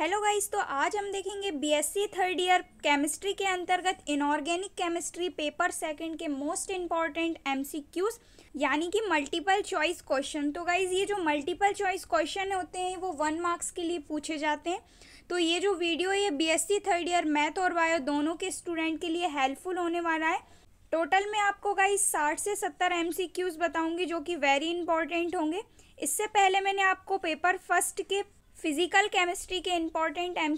hello guys तो आज हम देखेंगे बीएससी थर्ड ईयर केमिस्ट्री के अंतर्गत इनऑर्गेनिक केमिस्ट्री पेपर सेकंड के मोस्ट इम्पॉर्टेंट एमसीक्यूज यानी कि मल्टीपल चॉइस क्वेश्चन तो गाइस ये जो मल्टीपल चॉइस क्वेश्चन होते हैं वो वन मार्क्स के लिए पूछे जाते हैं तो ये जो वीडियो ये बी थर्ड ईयर मैथ और बायो दोनों के स्टूडेंट के लिए हेल्पफुल होने वाला है टोटल में आपको गाइज़ साठ से सत्तर एम बताऊंगी जो कि वेरी इंपॉर्टेंट होंगे इससे पहले मैंने आपको पेपर फर्स्ट के फिज़िकल केमिस्ट्री के इम्पॉर्टेंट एम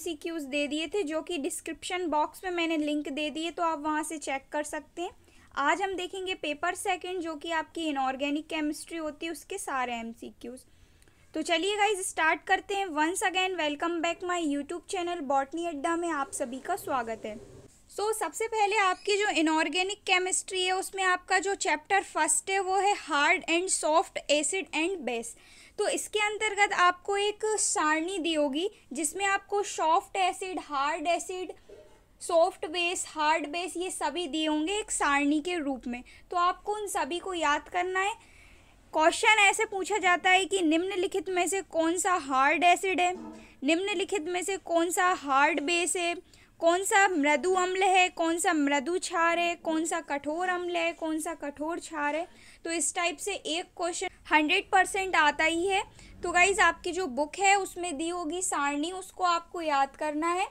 दे दिए थे जो कि डिस्क्रिप्शन बॉक्स में मैंने लिंक दे दिए तो आप वहाँ से चेक कर सकते हैं आज हम देखेंगे पेपर सेकंड जो कि आपकी इनऑर्गेनिक केमिस्ट्री होती है उसके सारे एम तो चलिए गाइज स्टार्ट करते हैं once again welcome back my YouTube channel botany Adda में आप सभी का स्वागत है सो so, सबसे पहले आपकी जो इनऑर्गेनिक केमिस्ट्री है उसमें आपका जो चैप्टर फर्स्ट है वो है hard and soft acid and base तो इसके अंतर्गत आपको एक सारणी दी होगी जिसमें आपको soft acid hard acid soft base hard base ये सभी दिए होंगे एक सारणी के रूप में तो आपको उन सभी को याद करना है क्वेश्चन ऐसे पूछा जाता है कि निम्नलिखित में से कौन सा हार्ड एसिड है निम्नलिखित में से कौन सा हार्ड बेस है कौन सा मृदु अम्ल है कौन सा मृदु क्षार है कौन सा कठोर अम्ल है कौन सा कठोर क्षार है तो इस टाइप से एक क्वेश्चन हंड्रेड परसेंट आता ही है तो गाइज आपकी जो बुक है उसमें दी होगी सारणी उसको आपको याद करना है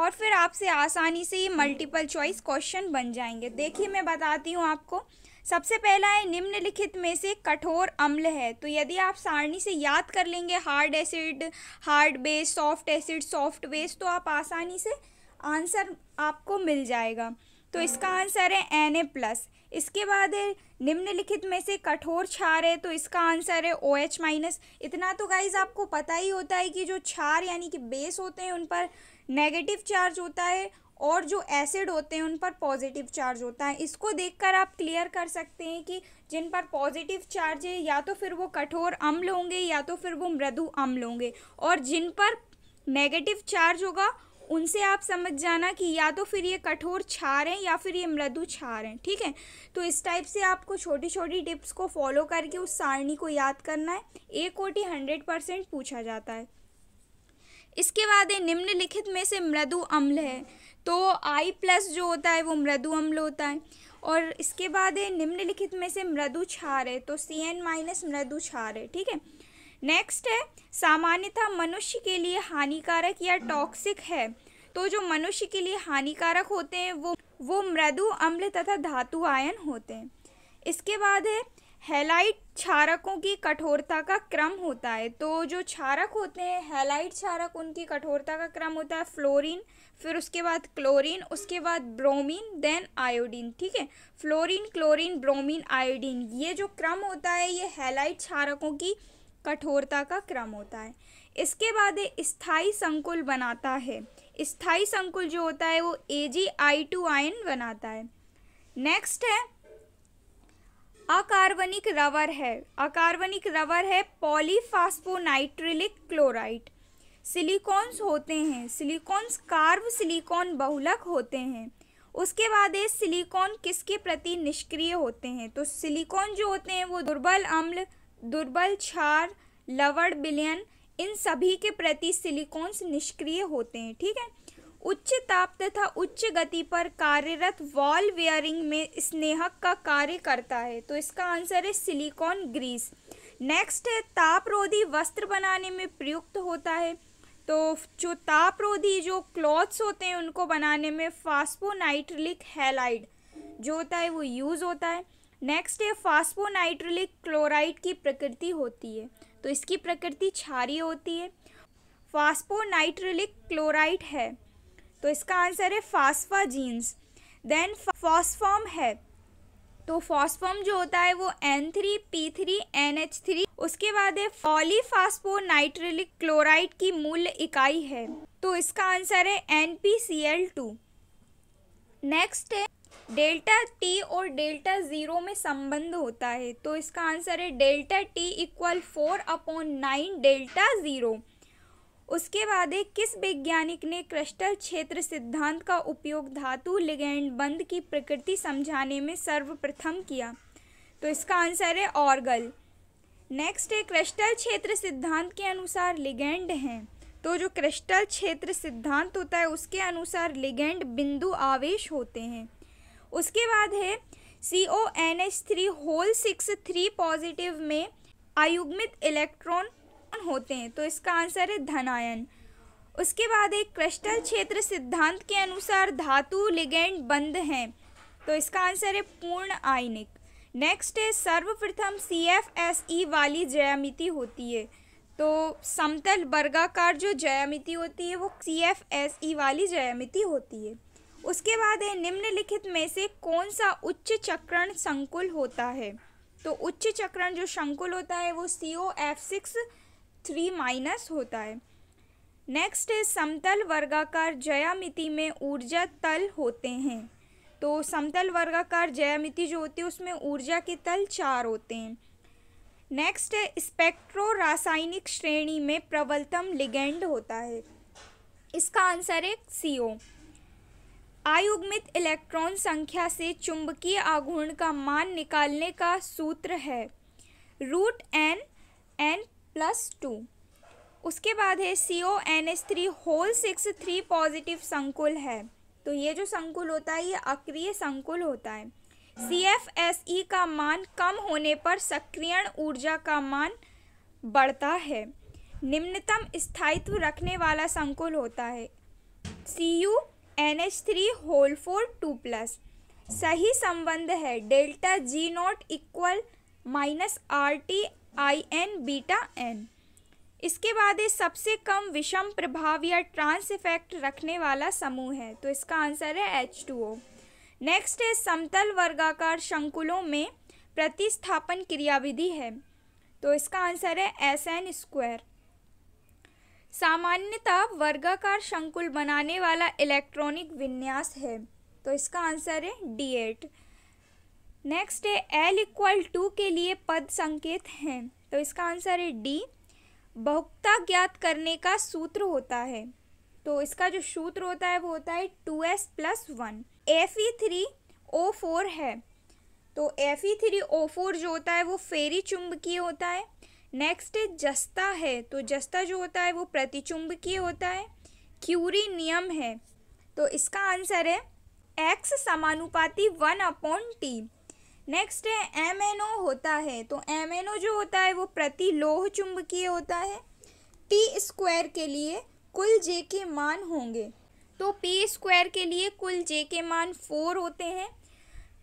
और फिर आपसे आसानी से ये मल्टीपल चॉइस क्वेश्चन बन जाएंगे देखिए मैं बताती हूँ आपको सबसे पहला है निम्नलिखित में से कठोर अम्ल है तो यदि आप सारणी से याद कर लेंगे hard acid hard base soft acid soft base तो आप आसानी से आंसर आपको मिल जाएगा तो इसका आंसर है एन ए प्लस इसके बाद है निम्नलिखित में से कठोर क्षार है तो इसका आंसर है ओ एच माइनस इतना तो गाइज आपको पता ही होता है कि जो क्षार यानी कि बेस होते हैं उन पर नेगेटिव चार्ज होता है और जो एसिड होते हैं उन पर पॉजिटिव चार्ज होता है इसको देखकर आप क्लियर कर सकते हैं कि जिन पर पॉजिटिव चार्ज है या तो फिर वो कठोर अम्ल होंगे या तो फिर वो मृदु अम्ल होंगे और जिन पर नेगेटिव चार्ज होगा उनसे आप समझ जाना कि या तो फिर ये कठोर छार हैं या फिर ये मृदु छार हैं ठीक है तो इस टाइप से आपको छोटी छोटी टिप्स को फॉलो करके उस सारणी को याद करना है एक कोटी हंड्रेड परसेंट पूछा जाता है इसके बाद ये निम्नलिखित में से मृदु अम्ल है तो आई प्लस जो होता है वो मृदु अम्ल होता है और इसके बाद ये निम्नलिखित में से मृदु छार है तो सी एन माइनस मृदु छार है ठीक है नेक्स्ट है सामान्यतः मनुष्य के लिए हानिकारक या टॉक्सिक है तो जो मनुष्य के लिए हानिकारक होते हैं वो वो मृदु अम्ल तथा धातु आयन होते हैं इसके बाद है हेलाइट क्षारकों की कठोरता का क्रम होता है तो जो क्षारक होते हैं हेलाइट क्षारक उनकी कठोरता का क्रम होता है फ्लोरीन फिर उसके बाद क्लोरीन उसके बाद ब्रोमीन देन आयोडीन ठीक है फ्लोरीन क्लोरीन ब्रोमीन आयोडीन ये जो क्रम होता है ये हेलाइट क्षारकों की कठोरता का क्रम होता है इसके बाद स्थाई संकुल बनाता है स्थाई संकुल जो होता है वो ए जी आई टू आयन बनाता है नेक्स्ट है अकार्बनिक रबर है अकार्बनिक रबर है पॉलीफास्फोनाइट्रिलिक क्लोराइड सिलिकॉन्स होते हैं सिलिकॉन्स कार्ब सिलिकॉन बहुलक होते हैं उसके बाद ये सिलिकॉन किसके प्रति निष्क्रिय होते हैं तो सिलिकॉन जो होते हैं वो दुर्बल अम्ल दुर्बल क्षार लवड़ बिलियन इन सभी के प्रति सिलिकॉन्स निष्क्रिय होते हैं ठीक है उच्च ताप तथा उच्च गति पर कार्यरत वॉल वेयरिंग में स्नेहक का कार्य करता है तो इसका आंसर है सिलिकॉन ग्रीस नेक्स्ट है तापरोधी वस्त्र बनाने में प्रयुक्त होता है तो जो तापरोधी जो क्लॉथ्स होते हैं उनको बनाने में फास्फोनाइट्रिलिक हैलाइड जो होता है वो यूज़ होता है नेक्स्ट है फास्फोनाइट्रिलिक क्लोराइड की प्रकृति होती है तो इसकी प्रकृति क्षारीय होती है फास्फोनाइट्रिलिक क्लोराइड है तो इसका आंसर है फास्फा जीन्स देन फॉस्फॉम है तो फॉस्फॉम जो होता है वो N three P three N H three उसके बाद है पॉलीफास्फोनाइट्रिलिक क्लोराइड की मूल इकाई है तो इसका आंसर है N P C L two next है डेल्टा टी और डेल्टा ज़ीरो में संबंध होता है तो इसका आंसर है delta T equal four upon nine delta zero उसके बाद है किस वैज्ञानिक ने क्रिस्टल क्षेत्र सिद्धांत का उपयोग धातु लिगेंड बंद की प्रकृति समझाने में सर्वप्रथम किया तो इसका आंसर है ऑर्गल नेक्स्ट है क्रिस्टल क्षेत्र सिद्धांत के अनुसार लिगेंड हैं तो जो क्रिस्टल क्षेत्र सिद्धांत होता है उसके अनुसार लिगेंड बिंदु आवेश होते हैं उसके बाद है C O N H three whole six three positive में आयुग्मित इलेक्ट्रॉन होते हैं तो इसका आंसर है धनायन उसके बाद एक क्रिस्टल क्षेत्र सिद्धांत के अनुसार धातु लिगेंड बंद हैं तो इसका आंसर है पूर्ण आयनिक नेक्स्ट है सर्वप्रथम सी एफ एस ई वाली जयामिति होती है तो समतल वर्गाकार जो जयामिति होती है वो सी एफ एस ई वाली जयामिति होती है उसके बाद है निम्नलिखित में से कौन सा उच्च चक्रण संकुल होता है तो उच्च चक्रण जो संकुल होता है वो C O F six three minus होता है नेक्स्ट है समतल वर्गाकार जयामिति में ऊर्जा तल होते हैं तो समतल वर्गाकार जयामिति जो होती है उसमें ऊर्जा के तल चार होते हैं नेक्स्ट है स्पेक्ट्रो रासायनिक श्रेणी में प्रबलतम लिगेंड होता है इसका आंसर है सी ओ आयुग्मित इलेक्ट्रॉन संख्या से चुंबकीय आघूर्ण का मान निकालने का सूत्र है root N N plus two उसके बाद है C O N S three whole six three positive संकुल है तो ये जो संकुल होता है ये अक्रिय संकुल होता है सी एफ एस ई का मान कम होने पर सक्रियण ऊर्जा का मान बढ़ता है निम्नतम स्थायित्व रखने वाला संकुल होता है C U N H three whole four two plus सही संबंध है delta G naught equal minus R T I N beta N इसके बाद ये सबसे कम विषम प्रभाव या ट्रांस इफेक्ट रखने वाला समूह है तो इसका आंसर है एच टू ओ नेक्स्ट है समतल वर्गाकार शंकुलों में प्रतिस्थापन क्रियाविधि है तो इसका आंसर है एस एन स्क्वायर सामान्यतः वर्गाकार शंकुल बनाने वाला इलेक्ट्रॉनिक विन्यास है तो इसका आंसर है डी एट नेक्स्ट है एल इक्वल टू के लिए पद संकेत हैं तो इसका आंसर है डी बहुता ज्ञात करने का सूत्र होता है तो इसका जो सूत्र होता है वो होता है two S plus one F E three O four है तो F E three O four जो होता है वो फेरी चुंबकीय होता है नेक्स्ट है जस्ता है तो जस्ता जो होता है वो प्रतिचुंबकीय होता है क्यूरी नियम है तो इसका आंसर है एक्स समानुपाती वन अपॉन टी नेक्स्ट है एम एन ओ होता है तो एम एन ओ जो होता है वो प्रति लोह चुंबकीय होता है टी स्क्वायर के लिए कुल जे के मान होंगे तो पी स्क्वायर के लिए कुल जे के मान फोर होते हैं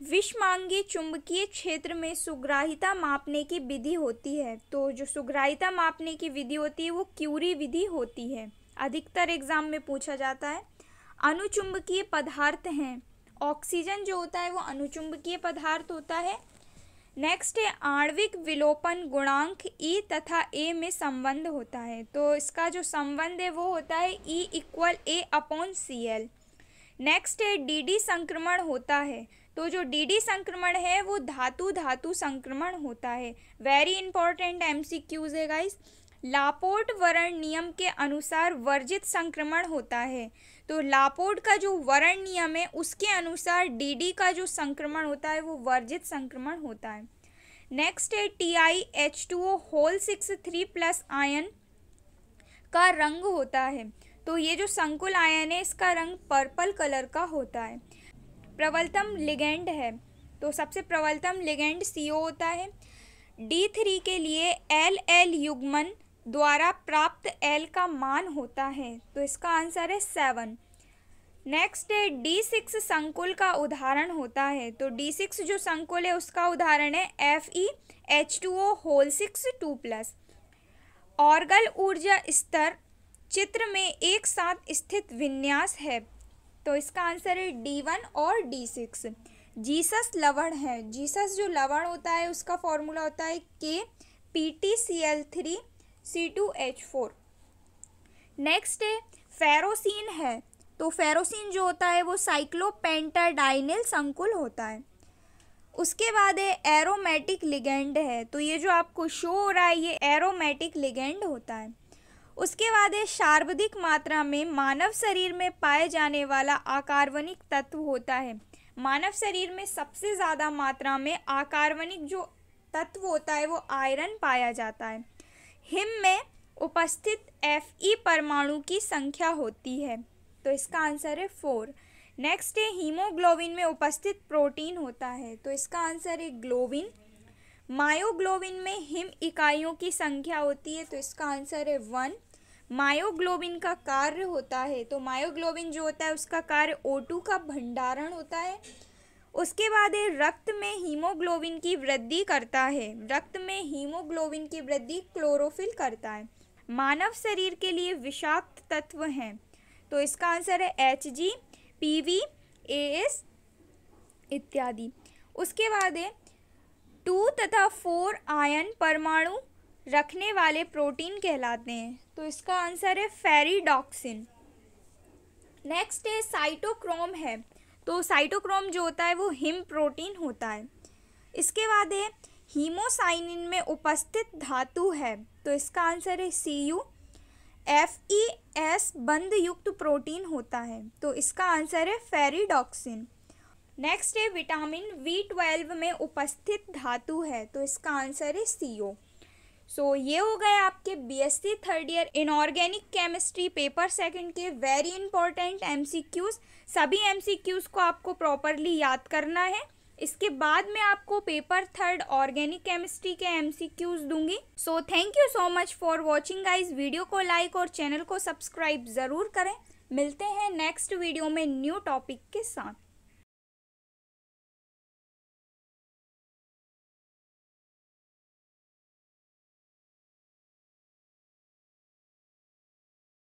विषमांगी चुंबकीय क्षेत्र में सुग्राहिता मापने की विधि होती है तो जो सुग्राहिता मापने की विधि होती है वो क्यूरी विधि होती है अधिकतर एग्जाम में पूछा जाता है अनुचुंबकीय पदार्थ हैं ऑक्सीजन जो होता है वो अनुचुंबकीय पदार्थ होता है नेक्स्ट है आणविक विलोपन गुणांक ई e तथा ए में संबंध होता है तो इसका जो संबंध है वो होता है E equal A upon C L next है डी डी संक्रमण होता है तो जो डीडी संक्रमण है वो धातु धातु संक्रमण होता है वेरी इंपॉर्टेंट एमसीक्यूज है गाइस लापोर्ट वरण नियम के अनुसार वर्जित संक्रमण होता है तो लापोर्ट का जो वरण नियम है उसके अनुसार डीडी का जो संक्रमण होता है वो वर्जित संक्रमण होता है नेक्स्ट है T I H two O whole six three plus ion का रंग होता है तो ये जो संकुल आयन है इसका रंग पर्पल कलर का होता है प्रबलतम लिगेंड है तो सबसे प्रबलतम लिगेंड सी होता है डी थ्री के लिए एल एल युग्मन द्वारा प्राप्त एल का मान होता है तो इसका आंसर है सेवन नेक्स्ट है डी सिक्स संकुल का उदाहरण होता है तो डी सिक्स जो संकुल है उसका उदाहरण है F E H two O whole six two plus Orgel ऊर्जा स्तर चित्र में एक साथ स्थित विन्यास है तो इसका आंसर है डी वन और डी सिक्स जीसस लवण है जीसस जो लवण होता है उसका फॉर्मूला होता है K P T C L three C two H four next है फेरोसिन है तो फेरोसिन जो होता है वो साइक्लोपेंटाडाइनिल संकुल होता है उसके बाद है एरोमेटिक लिगेंड है तो ये जो आपको शो हो रहा है ये एरोमेटिक लिगेंड होता है उसके बाद है सार्वधिक मात्रा में मानव शरीर में पाए जाने वाला आकार्वनिक तत्व होता है मानव शरीर में सबसे ज़्यादा मात्रा में आकार्वनिक जो तत्व होता है वो आयरन पाया जाता है हिम में उपस्थित एफ ई परमाणु की संख्या होती है तो इसका आंसर है फोर नेक्स्ट है हीमोग्लोबिन में उपस्थित प्रोटीन होता है तो इसका आंसर है ग्लोबिन मायोग्लोबिन में हिम इकाइयों की संख्या होती है तो इसका आंसर है वन मायोग्लोबिन का कार्य होता है तो मायोग्लोबिन जो होता है उसका कार्य ओ का भंडारण होता है उसके बाद ये रक्त में हीमोग्लोबिन की वृद्धि करता है रक्त में हीमोग्लोबिन की वृद्धि क्लोरोफिल करता है मानव शरीर के लिए विषाक्त तत्व हैं तो इसका आंसर है H G P V A S इत्यादि उसके बाद है टू तथा फोर आयन परमाणु रखने वाले प्रोटीन कहलाते हैं तो इसका आंसर है फेरीडॉक्सिन नेक्स्ट है साइटोक्रोम है तो साइटोक्रोम जो होता है वो हिम प्रोटीन होता है इसके बाद है हीमोसाइनिन में उपस्थित धातु है तो इसका आंसर है C U F e E S bond युक्त प्रोटीन होता है तो इसका आंसर है फेरीडॉक्सिन नेक्स्ट है विटामिन वी ट्वेल्व में उपस्थित धातु है तो इसका आंसर है सी ओ सो so, ये हो गए आपके BSc third year inorganic chemistry paper second के वेरी इंपॉर्टेंट एमसीक्यूज सभी एमसीक्यूज को आपको प्रॉपरली याद करना है इसके बाद मैं आपको पेपर थर्ड ऑर्गेनिक केमिस्ट्री के एमसीक्यूज दूंगी so thank you so much for watching guys video को लाइक और चैनल को सब्सक्राइब ज़रूर करें मिलते हैं नेक्स्ट वीडियो में न्यू टॉपिक के साथ